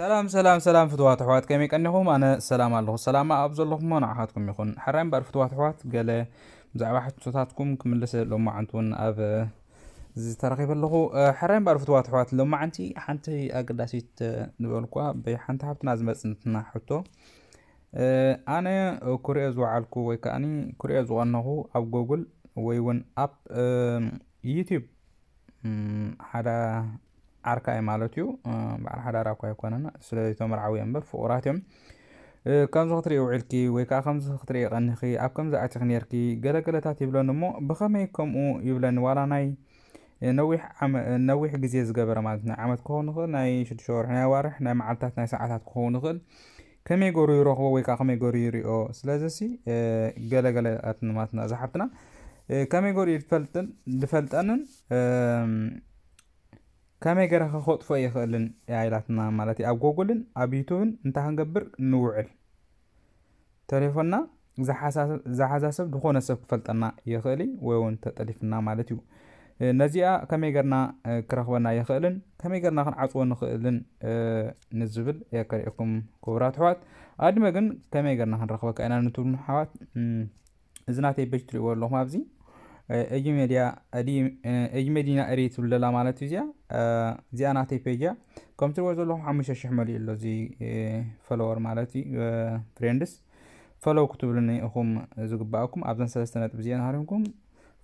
سلام سلام سلام فتوات حوات كمي كنهم انا سلام الله سلام ابز لكم نعحاتكم يخون حرام بار فتوات حوات قال فتواتكم حتوتاتكم لسه لهم عنتون حرام ዝተረኺበ فتوات حوات ባር عنتي حنتي ሎማዓንቲ ሓንቲ ኣገዳሲት ንበልኳ ብሓንቲ ሃብትና ዝመፅንትና ሕቶ أنا كوريا زو ወይ ويكاني كوريا زو أنه ጎግል جوجل ويون أب يوتيوب ሓደ ዓርካይ ማለት እዩ በዓል ሓዳር እኳ ይኮነና ስለዚ ቶም ረዓብያ እምበር ፍቁራት እዮም ከምዚ ክትሪኢ ውዒልኪ ወይ ከዓ ከምዚ ክትሪኢ ቀኒኺ ኣብ ከምዚ ኣቲኽ ነርኪ ገለገለታት ይብለኒ እሞ ብኸመይ ከምኡ ይብለኒ ዋላ ናይ ነዊሕ ግዜ ዝገበረ ማለት ናይ ዓመት ክኸውን ንኽእል ናይ ሽዱሽ ወርሒ ናይ ዋርሕ ናይ መዓልትታት ናይ ሰዓታት ክኸውን ንኽእል ከመይ ገሩ ይረኽቦ ወይ ከዓ ከመይ ገሩ ይሪኦ ስለዚ ሲ ገለገለታት ማለትና እዛ ከመይ ገሩ ዩ ዝፈልጠንን ከመይ ገረ ክኸጥፎ ይኽእልን ኣኢላትና ማለት እዩ ኣብ ጎጉልን ኣብ ዩቱብን እንታይ ክንገብር ንውዕል ቴሌፎንና ዝሓዛ ሰብ ዝኾነ ሰብ ክፈልጠና ይኽእል ወይ እውን ተጠሊፍና ማለት እዩ ነዚኣ ከመይ ገርና ክረኽበና ይኽእልን ከመይ ገርና ክንዓፅዎ ንኽእልን ንዝብል እየ ከሪእኩም ክቡራት ኣሕዋት ኣድመ ግን ከመይ ገርና ክንረኽበካ ኢና ንትብሉ ኣሕዋት እዚ ናተይ በጅ ትሪእዎ ኣለኹም ኣብዚ اجماليا ادي اجمالينا اريت ولا لا معناتو زيا زي انا تي بيجا كم تروز لهم حمش الشحملي اللي زي فولور مالتي فريندس فولو كتب لنا اخوم زغباكم ابزن سلسته نطب زي نهاركم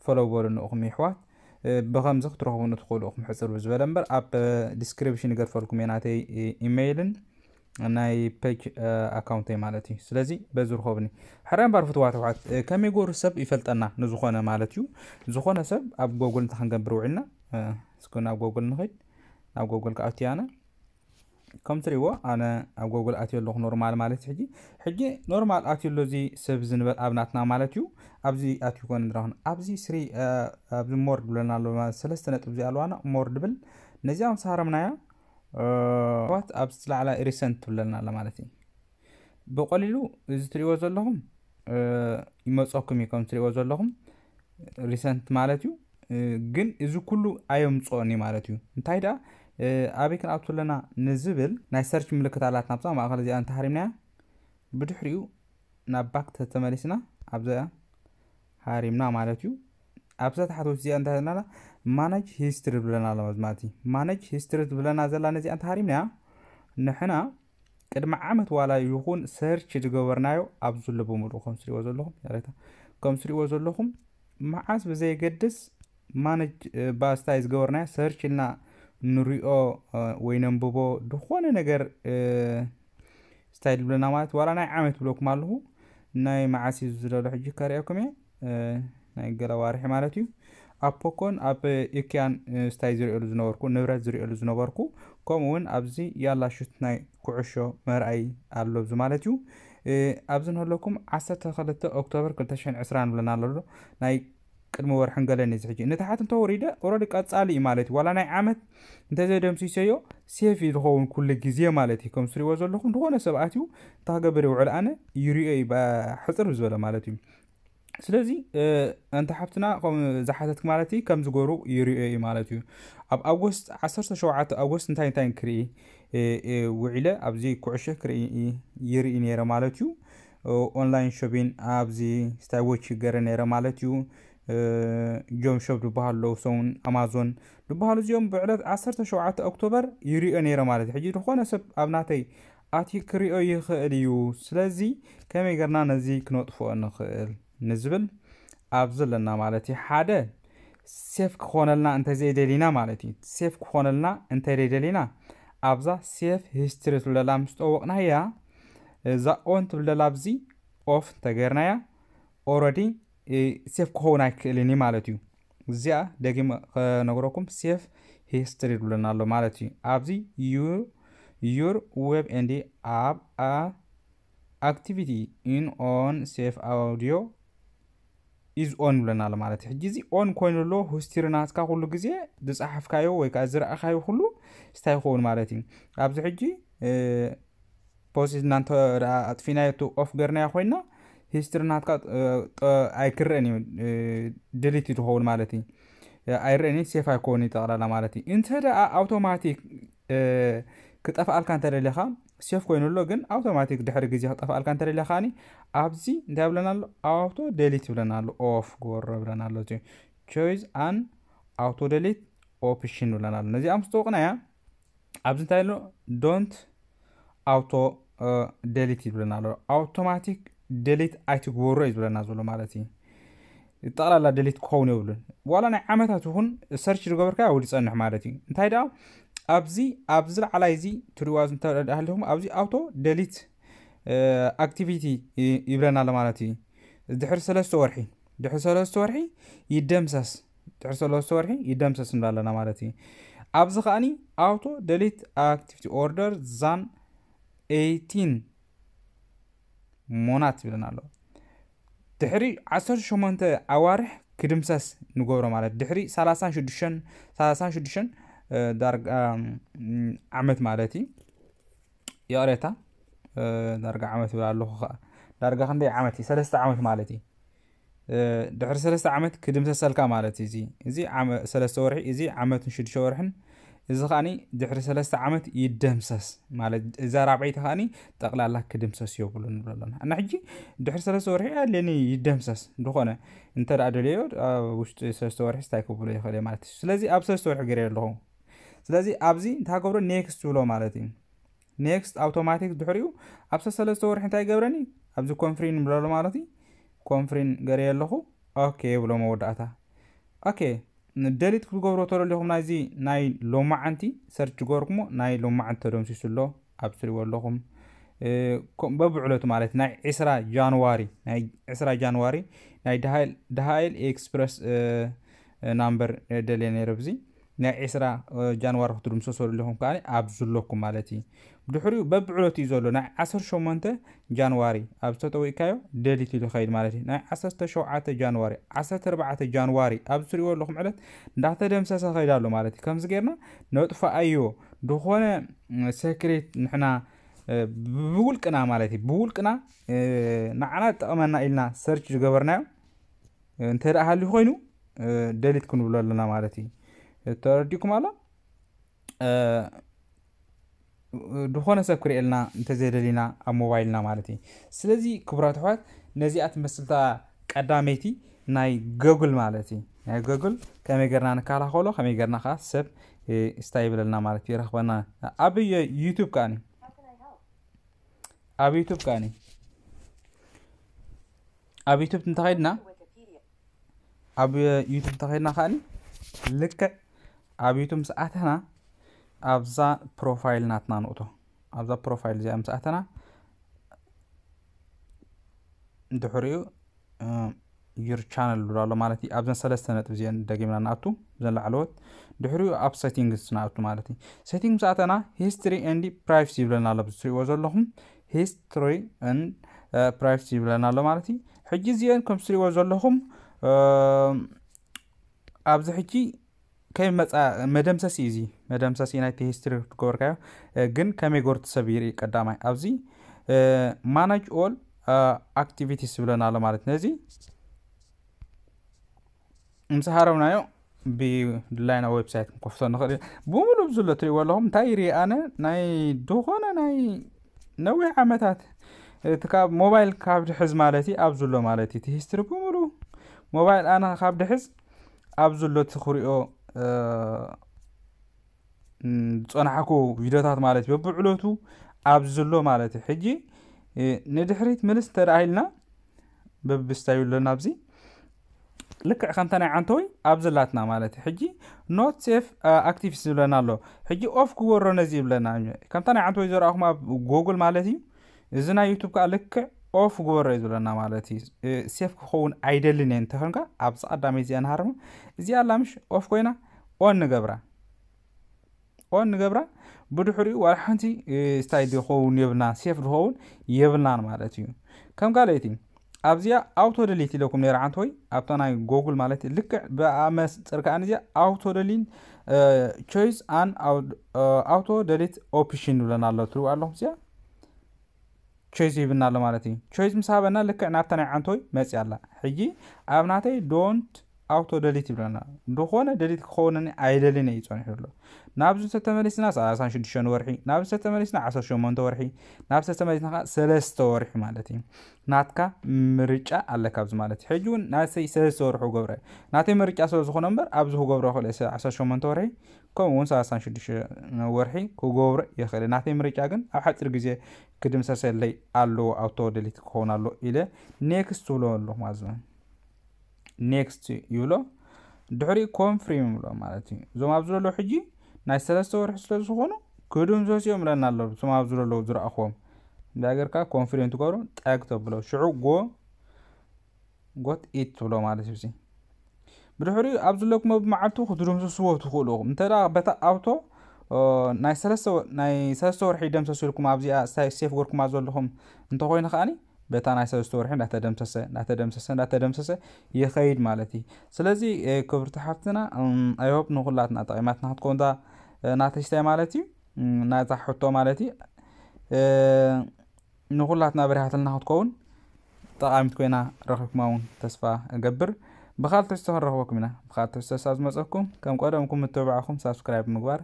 فولو بولن اخوم يحوات بخمزه ክትረኽቡ ንትኽእሉ ኢኹም ሕፅር ብዝበለ እምበር ኣብ ዲስክሪፕሽን ይገርፈልኩም እየ ናተይ ኢሜይልን ናይ ፔጅ ኣካውንተይ ማለት እዩ ስለዚ በዚ ርከብኒ ሓርያ እምበር ፍትዋ ተውዓት ከመይ ጎር ሰብ ይፈልጠና ንዝኾነ ማለት እዩ ዝኾነ ሰብ ኣብ ጎግል እንታ ክንገብር ውዒልና እስኩ ኣብ ጎግል ንኽድ ናብ ጎግል ክኣትያነ ከም ትርእይዎ ኣነ ኣብ ጎግል ኣትዮ ኣለኹ ኖርማል ማለት እዩ ሕጂ ሕጂ ኖርማል ኣትዮ ኣሎ እዚ ሰብ ዝንበል ኣብናትና ማለት እዩ ኣብዚ ኣትዩ ኮነ ንረኽን ኣብዚ ስሪ ኣብዚ ሞር ድብለና ኣሎ ሰለስተ ነጥብ እዚ ኣለዋና ሞር ድብል ነዚኣ ምሳሃረምናያ ሰባት ኣብ ዝፅላዕላ ሪሰንት ትብለና ኣላ ማለት እዩ ብቀሊሉ እዚ ትሪእዎ ዘለኹም ይመፀኩም እዩ ከም ትሪእዎ ዘለኹም ሪሰንት ማለት እዩ ግን እዚ ኩሉ ኣየምፅኦኒ ማለት እዩ እንታይ ደኣ ኣበይ ክንኣቱ ኣለና ንዝብል ናይ ሰርች ምልክት ኣላት ናብዛ ማእኸል እዚኣ እንተሃሪምናያ ብድሕሪኡ ናብ ባክ ተተመሊስና ኣብዛያ ሃሪምና ማለት እዩ ኣብዛ ታሕተዎች እዚኣ እንታይ ዘለና ማነጅ ሂስትሪ ብለና ኣለማት ማለት እዩ ማነጅ ሂስትሪ ዝብለና ዘላ ነዚ እንተሃሪምና ንሕና ቅድሚ ዓመት ዋላ ይኹን ሰርች ዝገበርናዮ ኣብ ዘሎ ብምሉእ ከም ስሪእዎ ዘለኹም ሬታ ከም ስሪእዎ ዘለኹም መዓስ ብዘየገድስ ማነጅ ባስታይ ዝገበርናዮ ሰርች ኢልና ንሪኦ ወይ ነንብቦ ዝኾነ ነገር ስታይል ዝብለና ማለት ዋላ ናይ ዓመት ብለኩም ኣለኹ ናይ መዓስ እዩ ዝደሎ ሕጂ ከሪአኩም እየ ናይ ገለ ዋርሒ ማለት እዩ ኣብ ፖኮን ኣብ ኢኪያን ስታይ ዝሪእሉ ዝነበርኩ ንብረት ዝሪእሉ ዝነበርኩ ከምኡ እውን ኣብዚ ያላሹት ናይ ኩዕሾ መርኣይ ኣሎ ዚ ማለት እዩ ኣብዚ ንህለኩም 12 ኦክቶበር 220 ብለና ኣሎ ናይ ቅድሚ ወርሒን ንገለኒ እዚ ሕጂ ነታሓት ወሪደ ኦረዲ ቀፃሊ እዩ ማለት እዩ ዋላ ናይ ዓመት እንተዘደምሲሰዮ ሴፍ ዝኸውን ኩሉ ግዜ ማለት እዩ ከም ትሪእዎ ዘለኹም ዝኾነ ሰብኣት እዩ እንታ ገበር ይውዕል ኣነ ይርዮ እዩ ሕፅር ዝበለ ማለት እዩ ስለዚ እንተ ሓፍትና ዝሓተት ማለት እዩ ከም ዝገብሩ ይርዮ እዩ ማለት እዩ ኣብ ኣጎስት 17 ኣጎስት እንታይ እንታይ ክርኢ ውዒለ ኣብዚ ኩዕሾ ክርኢ ይርኢ ነይረ ማለት እዩ ኦንላይን ሾፒን ኣብዚ ስታይዎች ይገረ ነይረ ማለት እዩ ጆም ሾፕ ዝበሃሉ ለውሶውን ኣማዞን ዝበሃሉ እዚኦም ብዕለት 17 ኦክቶበር ይርዮ ነይረ ማለት እዩ ሕጂ ዝኾነ ሰብ ኣብ ናተይ ኣትዩ ክሪኦ ይኽእል እዩ ስለዚ ከመይ ገርና ነዚ ክነጥፍኦ ንኽእል ንዝብል ኣብ ዘለና ማለት እዩ ሓደ ሴፍ ክኾነልና እንተዘይደሊና ማለት እዩ ሴፍ ክኾነልና እንተዘይደሊና ኣብዛ ሴፍ ሂስትሪ ትብለላ ምስ ጠወቕና እያ እዛ ኦን ትብለላ ብዚ ኦፍ እንተገርናያ ኦረዲ ሴፍ ክኸውን ኣይክእልን እዩ ማለት እዩ እዚኣ ደጊመ ክነግረኩም ሴፍ ሂስትሪ ይብለና ኣሎ ማለት እዩ ኣብዚ ዩር ዌብ ኤንዲ ኣብ ኣክቲቪቲ ኢን ኦን ሴፍ ኣውድዮ ኢዝ ኦን ብለናል ማለት እዩ ሕጂ እዚ ኦን ኮይኑ ኮይኑሎ ህስቲርናትካ ኩሉ ግዜ ዝፀሓፍካዮ ወይ ከዓ ዝረእካዮ ኩሉ ስታይ ይኸውን ማለት እዩ ኣብዚ ሕጂ ፖሲስ እናንተ ኣጥፊናየቱ ኦፍ ገርናያ ኮይና ሂስትሪናትካ ኣይክርአን እዩ ድሊት ትኸውን ማለት እዩ ኣይርአን ሴፍ ኣይኮውን እዩ ጠቕላላ ማለት እዩ እንተ ደኣ ኣውቶማቲክ ክጠፍኣልካ እንተደሊኻ ሴፍ ኮይኑሎ ግን ኣውቶማቲክ ድሕሪ ግዜ ክጠፋኣልካ እንተደለኻኒ ኣብዚ እንታይ ብለና ኣሎ ኣውቶ ደሊት ይብለና ኣሎ ኦፍ ጎሮ ብለና ኣሎ እዚዩ ቾይዝ ኣን ኣውቶ ደሊት ኦፕሽን ይብለና ኣሎ ነዚኣ ምስ ጠውቕናያ ኣብዚ እንታይ ኣሎ ዶንት ኣውቶ ደሊት ይብለና ኣሎ ኣውቶማቲክ ደሊት ኣይትግበሩ እዩ ዝብለና ዘሎ ማለት እዩ ጠቕላላ ደሊት ክኸውን የብሉን ዋላ ናይ ዓመታት ይኹን ሰርች ዝገበርካ ውሉ ይፀንሕ ማለት እዩ እንታይ ደኣ ኣብዚ ኣብ ዝለዓላይ እዚ ትሪዋ ዝተዳሃለኹም ኣብዚ ኣውቶ ደሊት ኣክቲቪቲ ይብለና ኣሎ ማለት እዩ ድሕሪ ሰለስተ ወርሒ ድሕሪ ሰለስተ ወርሒ ይደምሰስ ድሕሪ ሰለስተ ወርሒ ይደምሰስ ንብላ ኣለና ማለት እዩ ኣብዚ ከዓኒ ኣውቶ ደሊት ኣክቲቪቲ ኦርደር ዛን 18 ሞናት ይብለና ኣሎ ድሕሪ 18 ኣዋርሕ ክድምሰስ ንገብሮ ማለት ድሕሪ 36 36 ዳርጋ ዓመት ማለት እዩ የቅሬታ ዳርጋ ዓመት ይብል ኣለኹ ከዓ ዳርጋ ክንደይ ዓመት እዩ ሰለስተ ዓመት ማለት እዩ ድሕሪ ሰለስተ ዓመት ክድምሰሰልካ ማለት እዩ እዚ እዚ ሰለስተ ወርሒ እዚ ዓመትን ሽዱሽተ ወርሕን እዚ ከዓኒ ድሕሪ ሰለስተ ዓመት ይደምሰስ ማለት እዛ ራብዒቲ ከዓኒ ጠቕላላ ክድምሰስ የብሉ ንብሎ ኣለና እና ሕጂ ድሕሪ ሰለስተ ወርሒ ኣለኒ ይደምሰስ ዝኾነ እንተ ደኣ ደልዮ ኣብ ውሽጢ ሰለስተ ወርሒ ስታይ ክብሎ ይኽእል ማለት እዩ ስለዚ ኣብ ሰለስተ ወርሒ ገይረ ኣለኹ ስለዚ ኣብዚ እንታይ ገብሮ ኔክስት ዝብሎ ማለት እዩ ኔክስት ኣውቶማቲክ ድሕሪኡ ኣብ ሰለስተ ወርሒ እንታይ ገብረኒ ኣብዚ ኮንፍሪን ብለሎ ማለት እዩ ኮንፍሪን ገርየ ኣለኹ ኦኬ ይብሎ መወዳእታ ኦኬ ደሊት ክትገብሮ ተደሊኹም ናይዚ ናይ ሎማዓንቲ ሰርች ገበርኩሞ ናይ ሎማዓንቲ ተደምሲሱ ኣሎ ኣብ ስሪዎ ኣለኹም በብዕለቱ ማለት እዩ ናይ 20 ጃንዋሪ ናይ 20 ጃንዋሪ ናይ ደሃይል ኤክስፕረስ ናምበር ደልየ ነይረ ብዚ ናይ 20 ጃንዋር ክትድምሶ ዘለኹም ከዓ ኣብዝለኩም ማለት እዩ ብድሕሪኡ በብዕሎት እዩ ዘሎ ናይ 18 ጃንዋሪ ኣብ ዝተጠዊእካዮ ደሊት ኢሉ ኸይድ ማለት እዩ ናይ 17 ጃንዋሪ 14 ጃንዋሪ ኣብ ዝትሪእዎ ኣለኹም ዕለት እንዳተደምሰሰ ኸይድ ኣሎ ማለት እዩ ከምዚ ጌርና ኣዮ ድኾነ ሰክሬት ንሕና ብውልቅና ማለት እዩ ብውልቅና ንዓና ዝጠቕመና ኢልና ሰርች ዝገበርናዮ እንተደኣ ሃልዩ ኮይኑ ደሊት ክንብሎ ኣለና ማለት እዩ ተረዲኩም ኣሎ ድኾነ ሰብ ክሪኤልና እንተዘይደሊና ኣብ ሞባይልና ማለት እዩ ስለዚ ክቡራት ኣሕዋት ነዚኣ ትመስልታ ቀዳመይቲ ናይ ጎግል ማለት እዩ ናይ ጎግል ከመይ ገርና ንከላኸሎ ከመይ ገርና ከዓ ሰብ ስታ ይብለልና ማለት እዩ ይረክበና ኣብ ዩቱብ ከዓኒ ኣብ ዩቱብ ከዓኒ ኣብ ዩቱብ እንተኸይድና ኣብ ዩቱብ እንተኸይድና ከዓኒ ልክዕ ኣበይቱ ምስ ኣተና ኣብዛ ፕሮፋይል ናትና ንእቶ ኣብዛ ፕሮፋይል እዚኣ ምስ ኣተና ድሕሪኡ ዩር ቻነል ብሎ ማለት እዩ ኣብዘን ሰለስተ ነጥብ እዚአን ደጊምና ንኣቱ እዘን ድሕሪኡ ኣብ ሴቲንግስ ንኣቱ ማለት እዩ ሴቲንግ ምስኣተና ሂስትሪ ኤንዲ ፕራይቨሲ ይብለና ኣሎ ትሪእዎ ዘለኹም ሂስትሪ ፕራይቨሲ ይብለና ኣሎ ማለት እዩ ሕጂ እዚአን ከም ትሪእዎ ዘለኹም ኣብዚ ሕጂ መደምሰሲ እዚ መደምሰሲ ናይቲ ሂስትሪ ትገበርካዮ ግን ከመይ ጎርቲ ሰብ ይርኢ ቀዳማይ ኣብዚ ማናጅ ኦል ኣክቲቪቲስ ዝብለና ኣሎ ማለት ነዚ ምስ ሃረብናዮ ብድላይና ዌብሳይት ክንከፍቶ ንኽእል እዩ ብምሉእ ብዝሎ ትሪእዎ ኣለኹም እንታይ ይርኢ ኣነ ናይ ድኾነ ናይ ነዊሕ ዓመታት እቲ ካብ ሞባይል ካብ ድሕዝ ማለት እዩ ኣብ ዘሎ ማለት እዩ እቲ ሂስትሪ ብምሉእ ሞባይል ኣነ ካብ ድሕዝ ኣብ ዘሎ እቲ ክሪኦ ዝፀናሕኮ ቪድዮታት ማለት እዩ በብዕለቱ ኣብ ዘሎ ማለት እዩ ሕጂ ንድሕሪት ምልስ ተደኣኢልና በብስታዩ ኣለና ኣብዚ ልክዕ ከምታ ናይ ዓንተ ወይ ኣብ ዘላትና ማለት እዩ ሕጂ ኖት ሴፍ ኣክቲቭስ ዝብለና ኣሎ ሕጂ ኦፍ ክበሮ ነዚ ይብለና ከምታ ናይ ዓንተ ወይ ዘረኣኹም ኣብ ጎግል ማለት እዩ እዚ ናይ ዩቱብ ከዓ ልክዕ ኦፍ ግበሮ እዩ ዝብለና ማለት እዩ ሴፍ ክኸውን ኣይደልን እየ እንተኮንካ ኣብዚ ፀቐዳመይ እዚኣ ንሃርመ እዚኣ ኣላምሽ ኦፍ ኮይና ኦን ንገብራ ኦን ንገብራ ብድሕሪኡ ዋላ ሓንቲ ስታይ ዝኸውን የብልና ሴፍ ዝኸውን የብልናን ማለት እዩ ከም ካልአይቲ ኣብዚኣ ኣውቶ ደሊት ኢለኩም ነራ ዓንተ ወይ ኣብታ ናይ ጎግል ማለት እዩ ልክዕ ብኣመስፅር ከዓኒ እዚኣ ኣውቶ ደሊን ቾይስ ኣን ኣውቶ ደሊት ኦፕሽን ይብለና ኣሎ ትሪኡ ኣለኹም እዚኣ ቾይስ ይብና ኣሎ ማለት እዩ ቾይስ ምስ ሃበና ልክዕ ናብታ ናይ ዓንተ ወይ መፂ ኣላ ሕጂ ኣብ ናተይ ዶንት ኣውቶ ደሊት ይብለና እንደኾነ ደሊት ክኸውነኒ ኣይደልን እዩ ፀኒሑ ኣሎ ናብ ዝተተመሊስና 36 ወርሒ ናብ ዝተተመሊስና 18 ወርሒ ናብ ዝተተመሊስና ከዓ ሰለስተ ወርሒ ማለት እዩ ናትካ ምርጫ ኣለካብዚ ማለት እዩ ሕጂ እውን ናተይ ሰለስተ ወርሒ ገብረ ናተይ ምርጫ ስለ ዝኾነ እምበር ኣብዚ ክገብሮ ክእል 18 ወርሒ ከምኡ እውን 36 ወርሒ ክገብሮ ይኽእል ናተይ ምርጫ ግን ኣብ ሓፂር ግዜ ክድምሰሰለይ ኣለዎ ኣብቶ ደሊት ክኸውን ኣሎ ኢለ ኔክስት ትብሎ ኣሎ ማለት ኔክስት ይብሎ ድሕሪ ኮንፍሪም ይብሎ ማለት እዩ እዞም ኣብ ዝለለዉ ሕጂ ናይ ሰለስተ ወርሒ ስለ ዝኾኑ ክዱም ዘስኦም ብለና ኣሎ እቶም ኣብ ዘለዉ ዝረእኽዎም እንዳገርካ ኮንፍሪም ትገብሩ ጠግቶ ተብሎ ሽዑ ጎ ጎት ኢት ትብሎ ማለት እዩ ብድሕሪ ኣብ ዘለኩሞ ብመዓልቱ ክትድምሰስዎ ትኽእሉኹም እንተ በታ ኣብቶ ናይ ሰለስተ ወርሒ ደምሰሲልኩም ኣብዚኣ ሴፍ ጎርኩማ ዘለኹም እንተኮይኑ ከዓኒ በታ ናይ ሰብ ዝተወርሒ እናተደምሰሰ እናተደምሰሰ እናተደምሰሰ ይኸይድ ማለት እዩ ስለዚ ክብርቲ ሓፍትና ኣይሆፕ ንኩላትና ጠቂማትና ክትኮንታ ናተሽታይ ማለት እዩ ናዛ ሕቶ ማለት እዩ ንኩላትና በሪሃትልና ክትከውን ጠቃሚት ኮይና ረኪብኩማ እውን ተስፋ እገብር ብካልእ ትሕዝቶ ክንረክበኩም ኢና ብካልእ ትሕዝቶ ሳብ ዝመፀኩም ከም ቀደምኩም ምትብባዕኹም ሳብስክራይብ ምግባር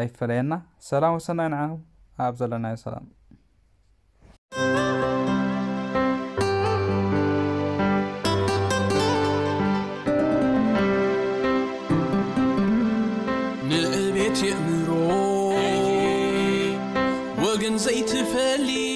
ኣይፈለየና ሰላም ወሰናይ ንዓኹም ኣብ ዘለናዮ ሰላም تأمرون وقن زيت فلي